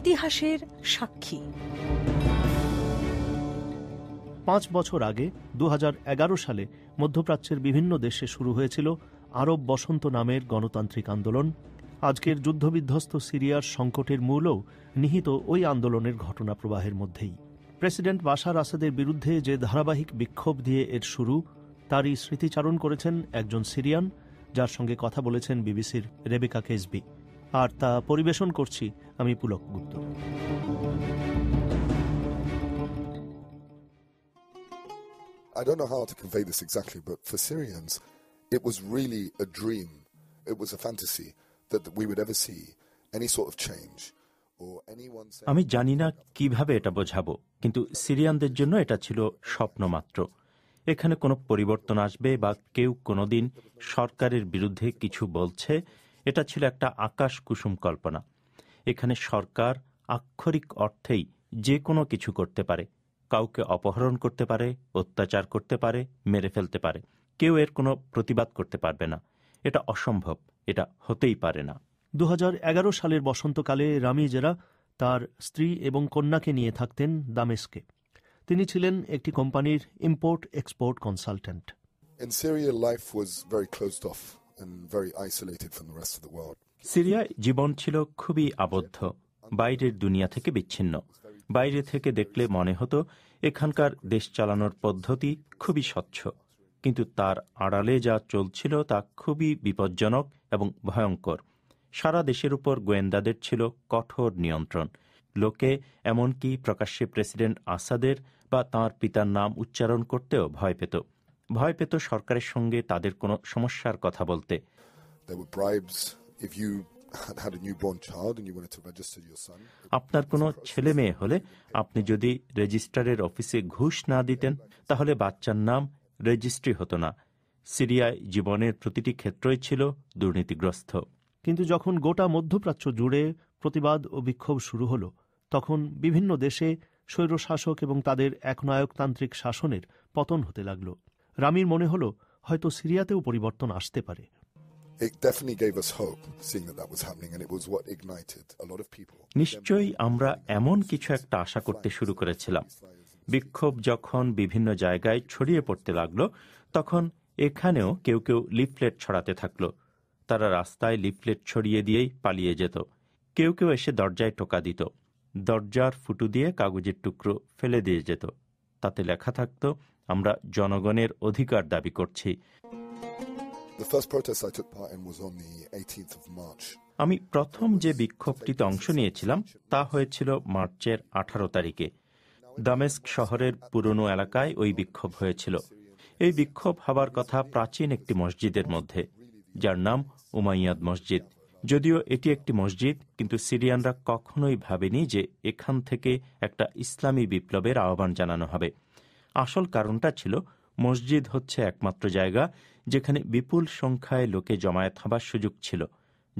ইতিহাসের সাক্ষী পাঁচ বছর আগে দু সালে মধ্যপ্রাচ্যের বিভিন্ন দেশে শুরু হয়েছিল আরব বসন্ত নামের গণতান্ত্রিক আন্দোলন আজকের যুদ্ধবিধ্বস্ত সিরিয়ার সংকটের মূলও নিহিত ওই আন্দোলনের ঘটনা প্রবাহের মধ্যেই প্রেসিডেন্ট বাশার আসাদের বিরুদ্ধে যে ধারাবাহিক বিক্ষোভ দিয়ে এর শুরু তারই স্মৃতিচারণ করেছেন একজন সিরিয়ান যার সঙ্গে কথা বলেছেন বিবিসির রেবেকা কেসবি আর তা পরিবেশন করছি আমি পুলক গুপ্ত I don't know how to convey this exactly, but for Syrians, it was really a dream. It was a fantasy that we would ever see any sort of change. আমি জানি না কিভাবে এটা বোঝাবো কিন্তু সিরিয়ানদের জন্য এটা ছিল স্বপ্ন মাত্র এখানে কোনো পরিবর্তন আসবে বা কেউ কোনোদিন সরকারের বিরুদ্ধে কিছু বলছে এটা ছিল একটা আকাশ কুসুম কল্পনা এখানে সরকার আক্ষরিক অর্থেই যে কোনো কিছু করতে পারে কাউকে অপহরণ করতে পারে অত্যাচার করতে পারে মেরে ফেলতে পারে কেউ এর কোনো প্রতিবাদ করতে পারবে না এটা অসম্ভব এটা হতেই পারে না দু সালের বসন্তকালে রামিজেরা তার স্ত্রী এবং কন্যাকে নিয়ে থাকতেন দামেস্কে তিনি ছিলেন একটি কোম্পানির import export consultant In Syria, life was very closed off. সিরিয়ায় জীবন ছিল খুবই আবদ্ধ বাইরের দুনিয়া থেকে বিচ্ছিন্ন বাইরে থেকে দেখলে মনে হতো এখানকার দেশ চালানোর পদ্ধতি খুবই স্বচ্ছ কিন্তু তার আড়ালে যা চলছিল তা খুবই বিপজ্জনক এবং ভয়ঙ্কর সারা দেশের উপর গোয়েন্দাদের ছিল কঠোর নিয়ন্ত্রণ লোকে এমনকি প্রকাশ্যে প্রেসিডেন্ট আসাদের বা তাঁর পিতার নাম উচ্চারণ করতেও ভয় পেত ভয় পেত সরকারের সঙ্গে তাদের কোনো সমস্যার কথা বলতে আপনার কোনো ছেলে মেয়ে হলে আপনি যদি রেজিস্ট্রারের অফিসে ঘুষ না দিতেন তাহলে বাচ্চার নাম রেজিস্ট্রি হতো না সিরিয়ায় জীবনের প্রতিটি ক্ষেত্রই ছিল দুর্নীতিগ্রস্ত কিন্তু যখন গোটা মধ্যপ্রাচ্য জুড়ে প্রতিবাদ ও বিক্ষোভ শুরু হলো তখন বিভিন্ন দেশে স্বৈরশাসক এবং তাদের একনায়কতান্ত্রিক শাসনের পতন হতে লাগলো রামির মনে হলো হয়তো সিরিয়াতেও পরিবর্তন আসতে পারে নিশ্চয়ই আমরা এমন কিছু একটা আশা করতে শুরু করেছিলাম বিক্ষোভ যখন বিভিন্ন জায়গায় ছড়িয়ে পড়তে লাগলো তখন এখানেও কেউ কেউ লিফলেট ছড়াতে থাকলো তারা রাস্তায় লিফলেট ছড়িয়ে দিয়েই পালিয়ে যেত কেউ কেউ এসে দরজায় টোকা দিত দরজার ফুটো দিয়ে কাগজের টুকরো ফেলে দিয়ে যেত তাতে লেখা থাকতো আমরা জনগণের অধিকার দাবি করছি আমি প্রথম যে বিক্ষোভটিতে অংশ নিয়েছিলাম তা হয়েছিল মার্চের আঠারো তারিখে দামেস্ক শহরের পুরনো এলাকায় ওই বিক্ষোভ হয়েছিল এই বিক্ষোভ হবার কথা প্রাচীন একটি মসজিদের মধ্যে যার নাম উমাইয়াদ মসজিদ যদিও এটি একটি মসজিদ কিন্তু সিরিয়ানরা কখনোই ভাবেনি যে এখান থেকে একটা ইসলামী বিপ্লবের আহ্বান জানানো হবে আসল কারণটা ছিল মসজিদ হচ্ছে একমাত্র জায়গা যেখানে বিপুল সংখ্যায় লোকে জমায়েত হবার সুযোগ ছিল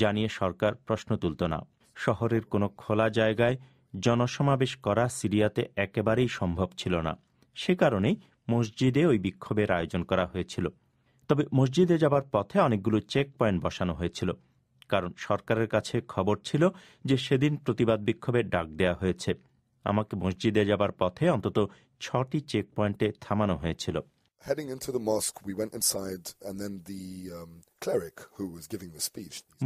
যা নিয়ে সরকার প্রশ্ন তুলত না শহরের কোনো খোলা জায়গায় জনসমাবেশ করা সিরিয়াতে একেবারেই সম্ভব ছিল না সে কারণেই মসজিদে ওই বিক্ষোভের আয়োজন করা হয়েছিল তবে মসজিদে যাবার পথে অনেকগুলো চেক পয়েন্ট বসানো হয়েছিল কারণ সরকারের কাছে খবর ছিল যে সেদিন প্রতিবাদ বিক্ষোভের ডাক দেয়া হয়েছে আমাকে মসজিদে যাবার পথে অন্তত ছটি চেক পয়েন্টে থামানো হয়েছিল um,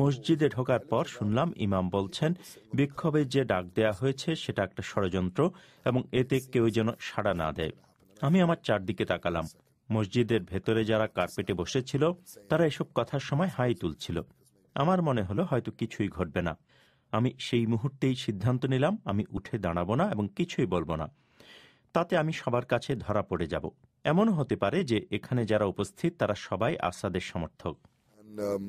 মসজিদে oh, ঢোকার পর শুনলাম ইমাম বলছেন বিক্ষোভে যে ডাক দেয়া হয়েছে সেটা একটা ষড়যন্ত্র এবং এতে কেউ যেন সাড়া না দেয় আমি আমার চারদিকে তাকালাম মসজিদের ভেতরে যারা কার্পেটে বসেছিল তারা এসব কথার সময় হাই তুলছিল আমার মনে হলো হয়তো কিছুই ঘটবে না আমি সেই মুহূর্তেই সিদ্ধান্ত নিলাম আমি উঠে দাঁড়াবো না এবং কিছুই বলবো না তাতে আমি সবার কাছে ধরা পড়ে যাব এমন হতে পারে যে এখানে যারা উপস্থিত তারা সবাই আসাদের সমর্থক um,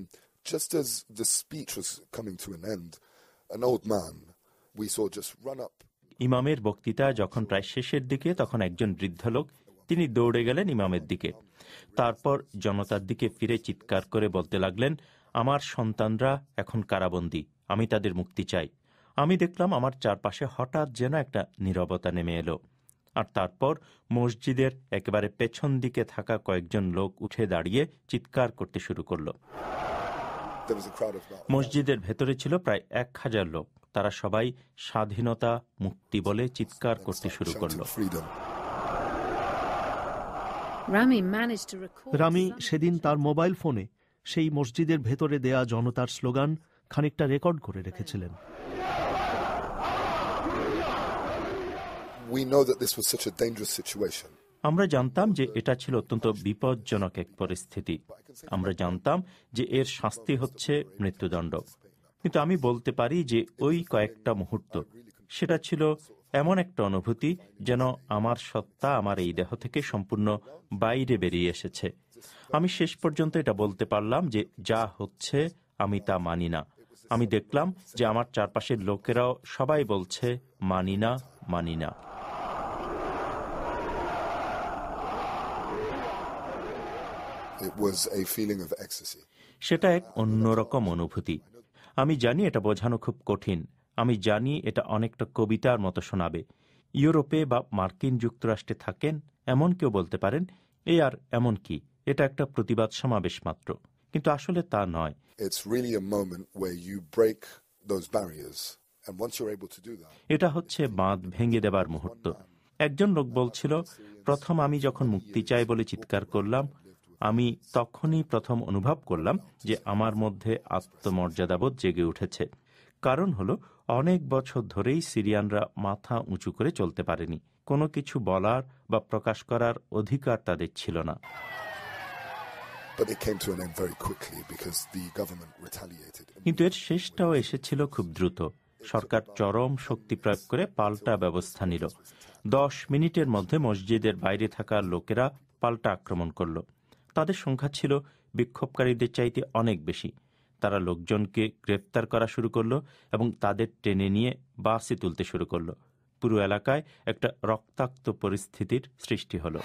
ইমামের বক্তৃতা যখন প্রায় শেষের দিকে তখন একজন বৃদ্ধ লোক তিনি দৌড়ে গেলেন ইমামের দিকে তারপর জনতার দিকে ফিরে চিৎকার করে বলতে লাগলেন আমার সন্তানরা এখন কারাবন্দী আমি তাদের মুক্তি চাই আমি দেখলাম আমার চারপাশে হঠাৎ যেন একটা নিরবতা নেমে এলো আর তারপর মসজিদের একেবারে পেছন দিকে থাকা কয়েকজন লোক উঠে দাঁড়িয়ে চিৎকার করতে শুরু করল মসজিদের ভেতরে ছিল প্রায় এক হাজার লোক তারা সবাই স্বাধীনতা মুক্তি বলে চিৎকার করতে শুরু করল রামি সেদিন তার মোবাইল ফোনে সেই মসজিদের ভেতরে দেয়া জনতার স্লোগান খানিকটা রেকর্ড করে রেখেছিলেন আমরা জানতাম যে এটা ছিল অত্যন্ত বিপজ্জনক এক পরিস্থিতি আমরা জানতাম যে এর শাস্তি হচ্ছে মৃত্যুদণ্ড কিন্তু আমি বলতে পারি যে ওই কয়েকটা মুহূর্ত সেটা ছিল এমন একটা অনুভূতি যেন আমার সত্তা আমার এই দেহ থেকে সম্পূর্ণ বাইরে বেরিয়ে এসেছে আমি শেষ পর্যন্ত এটা বলতে পারলাম যে যা হচ্ছে আমি তা মানি না আমি দেখলাম যে আমার চারপাশের লোকেরাও সবাই বলছে মানি না মানি না সেটা এক অন্যরকম অনুভূতি আমি জানি এটা বোঝানো খুব কঠিন আমি জানি এটা অনেকটা কবিতার মতো শোনাবে ইউরোপে বা মার্কিন যুক্তরাষ্ট্রে থাকেন এমন কেউ বলতে পারেন এ আর এমন কি এটা একটা প্রতিবাদ সমাবেশ মাত্র কিন্তু আসলে তা নয় এটা হচ্ছে বাঁধ ভেঙে দেবার মুহূর্ত একজন লোক বলছিল প্রথম আমি যখন মুক্তি চাই বলে চিৎকার করলাম আমি তখনই প্রথম অনুভব করলাম যে আমার মধ্যে আত্মমর্যাদাবোধ জেগে উঠেছে কারণ হলো অনেক বছর ধরেই সিরিয়ানরা মাথা উঁচু করে চলতে পারেনি কোনো কিছু বলার বা প্রকাশ করার অধিকার তাদের ছিল না কিন্তু এর শেষটাও এসেছিল খুব দ্রুত সরকার চরম শক্তি প্রয়োগ করে পাল্টা ব্যবস্থা নিল দশ মিনিটের মধ্যে মসজিদের বাইরে থাকা লোকেরা পাল্টা আক্রমণ করল তাদের সংখ্যা ছিল বিক্ষোভকারীদের চাইতে অনেক বেশি তারা লোকজনকে গ্রেফতার করা শুরু করলো এবং তাদের টেনে নিয়ে বাসে তুলতে শুরু করলো পুরো এলাকায় একটা রক্তাক্ত পরিস্থিতির সৃষ্টি হলো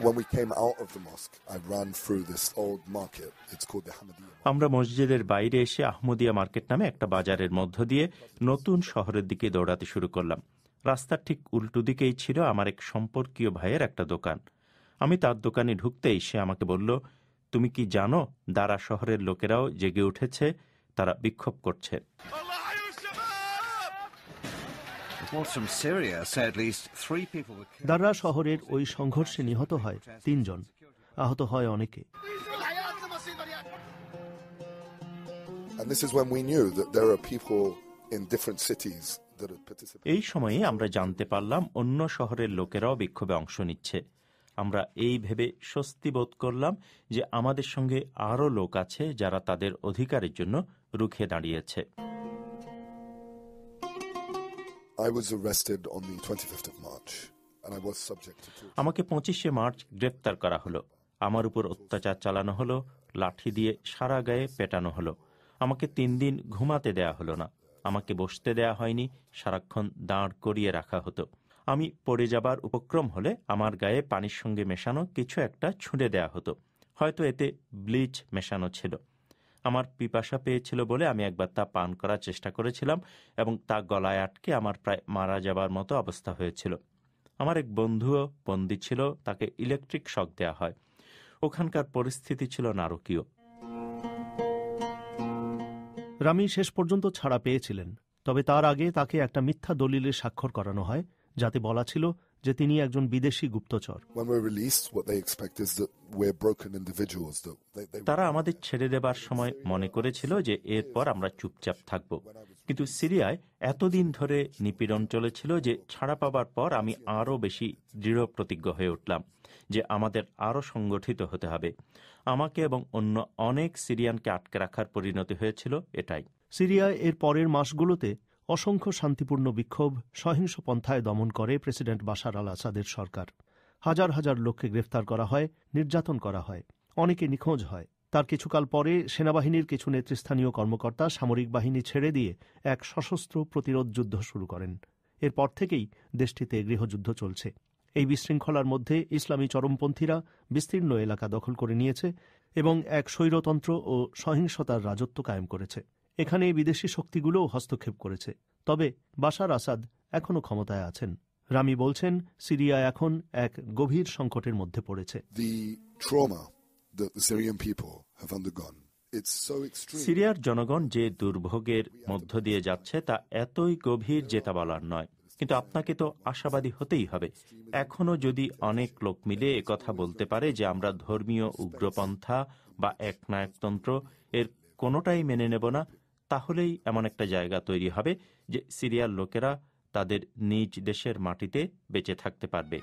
When we came out of the mosque, I ran through this old market. It's called the Hamadiyya. আমরা মসজিদের বাইরে এসে আহমদিয়া মার্কেট নামে একটা বাজারের মধ্য দিয়ে নতুন শহরের দিকে দৌড়াতে শুরু করলাম রাস্তার ঠিক উল্টো দিকেই ছিল আমার এক সম্পর্কীয় ভাইয়ের একটা দোকান আমি তার দোকানে ঢুকতেই সে আমাকে বলল তুমি কি জানো দারা শহরের লোকেরাও জেগে উঠেছে তারা বিক্ষোভ করছে দাররা শহরের ওই সংঘর্ষে নিহত হয় তিনজন আহত হয় অনেকে এই সময়ে আমরা জানতে পারলাম অন্য শহরের লোকেরাও বিক্ষোভে অংশ নিচ্ছে আমরা এই ভেবে স্বস্তি বোধ করলাম যে আমাদের সঙ্গে আরও লোক আছে যারা তাদের অধিকারের জন্য রুখে দাঁড়িয়েছে I was arrested on the 25th of March and I was subject to আমাকে 25 মার্চ গ্রেফতার করা হলো আমার উপর অত্যাচার চালানো হলো লাঠি দিয়ে সারা গায়ে পেটানো হলো আমাকে তিন দিন ঘুমাতে দেয়া হলো না আমাকে বসতে দেয়া হয়নি সারাক্ষণ দাঁড় করিয়ে রাখা হতো আমি পড়ে যাবার উপক্রম হলে আমার গায়ে পানির সঙ্গে মেশানো কিছু একটা ছুঁড়ে দেয়া হতো হয়তো এতে ব্লিচ মেশানো ছিল আমার পিপাসা পেয়েছিল বলে আমি একবার তা পান করার চেষ্টা করেছিলাম এবং তা গলায় আটকে আমার প্রায় মারা যাবার মতো অবস্থা হয়েছিল আমার এক বন্ধুও বন্দি ছিল তাকে ইলেকট্রিক শক দেয়া হয় ওখানকার পরিস্থিতি ছিল নারকীয় রামি শেষ পর্যন্ত ছাড়া পেয়েছিলেন তবে তার আগে তাকে একটা মিথ্যা দলিলের স্বাক্ষর করানো হয় যাতে বলা ছিল যে তিনি একজন বিদেশি গুপ্তচর তারা আমাদের ছেড়ে দেবার সময় মনে করেছিল যে এরপর আমরা চুপচাপ থাকব কিন্তু সিরিয়ায় এতদিন ধরে নিপীড়ন চলেছিল যে ছাড়া পাবার পর আমি আরও বেশি দৃঢ় প্রতিজ্ঞ হয়ে উঠলাম যে আমাদের আরও সংগঠিত হতে হবে আমাকে এবং অন্য অনেক সিরিয়ানকে আটকে রাখার পরিণতি হয়েছিল এটাই সিরিয়ায় এর পরের মাসগুলোতে অসংখ্য শান্তিপূর্ণ বিক্ষোভ সহিংস পন্থায় দমন করে প্রেসিডেন্ট বাশার আল আসাদের সরকার হাজার হাজার লোককে গ্রেফতার করা হয় নির্যাতন করা হয় অনেকে নিখোঁজ হয় তার কিছুকাল পরে সেনাবাহিনীর কিছু নেতৃস্থানীয় কর্মকর্তা সামরিক বাহিনী ছেড়ে দিয়ে এক সশস্ত্র প্রতিরোধ যুদ্ধ শুরু করেন এরপর থেকেই দেশটিতে গৃহযুদ্ধ চলছে এই বিশৃঙ্খলার মধ্যে ইসলামী চরমপন্থীরা বিস্তীর্ণ এলাকা দখল করে নিয়েছে এবং এক স্বৈরতন্ত্র ও সহিংসতার রাজত্ব কায়েম করেছে এখানে বিদেশি শক্তিগুলোও হস্তক্ষেপ করেছে তবে বাশার আসাদ এখনও ক্ষমতায় আছেন রামি বলছেন সিরিয়া এখন এক গভীর সংকটের মধ্যে পড়েছে সিরিয়ার জনগণ যে দুর্ভোগের মধ্য দিয়ে যাচ্ছে তা এতই গভীর যেটা বলার নয় কিন্তু আপনাকে তো আশাবাদী হতেই হবে এখনো যদি অনেক লোক মিলে কথা বলতে পারে যে আমরা ধর্মীয় উগ্রপন্থা বা একনায়কতন্ত্র এর কোনোটাই মেনে নেব না তাহলেই এমন একটা জায়গা তৈরি হবে যে সিরিয়ার লোকেরা তাদের নিজ দেশের মাটিতে বেঁচে থাকতে পারবে